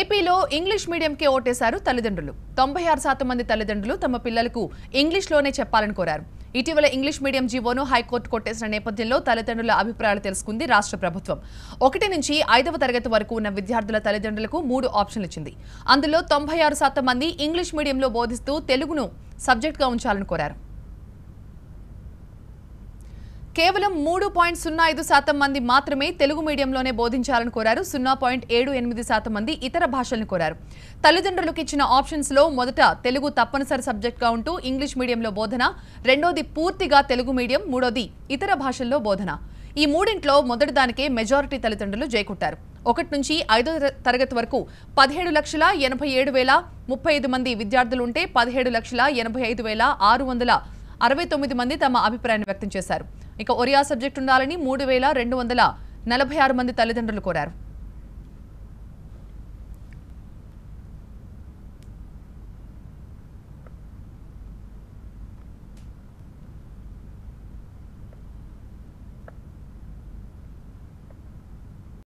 ఏపీలో ఇంగ్లీష్ మీడియంకే ఓటేశారు తల్లిదండ్రులు తొంభై ఆరు శాతం మంది తల్లిదండ్రులు తమ పిల్లలకు ఇంగ్లీష్లోనే చెప్పాలని కోరారు ఇటీవల ఇంగ్లీష్ మీడియం జీవోను హైకోర్టు కొట్టేసిన నేపథ్యంలో తల్లిదండ్రుల అభిప్రాయాలు తెలుసుకుంది రాష్ట్ర ప్రభుత్వం ఒకటి నుంచి ఐదవ తరగతి వరకు ఉన్న విద్యార్థుల తల్లిదండ్రులకు మూడు ఆప్షన్లు ఇచ్చింది అందులో తొంభై ఆరు శాతం మంది ఇంగ్లీష్ మీడియంలో బోధిస్తూ తెలుగును సబ్జెక్టుగా ఉంచాలని కోరారు కేవలం మూడు పాయింట్ సున్నా ఐదు శాతం మంది మాత్రమే తెలుగు మీడియంలోనే బోధించాలని కోరారు సున్నా పాయింట్ ఏడు ఎనిమిది శాతం మంది ఇతర భాషలను కోరారు తల్లిదండ్రులకు ఇచ్చిన ఆప్షన్స్లో మొదట తెలుగు తప్పనిసరి సబ్జెక్ట్గా ఉంటూ ఇంగ్లీష్ మీడియంలో బోధన రెండోది పూర్తిగా తెలుగు మీడియం మూడోది ఇతర భాషల్లో బోధన ఈ మూడింట్లో మొదటి దానికే మెజారిటీ తల్లిదండ్రులు జయకుట్టారు ఒకటి నుంచి ఐదో తరగతి వరకు పదిహేడు లక్షల ఎనభై ఏడు వేల ముప్పై ఐదు మంది విద్యార్థులుంటే పదిహేడు లక్షల ఎనభై ఐదు వేల ఆరు వందల అరవై తొమ్మిది మంది తమ అభిప్రాయాన్ని వ్యక్తం చేశారు ఇక ఒరియా సబ్జెక్టు ఉండాలని మూడు వేల రెండు వందల నలభై ఆరు మంది తల్లిదండ్రులు కోరారు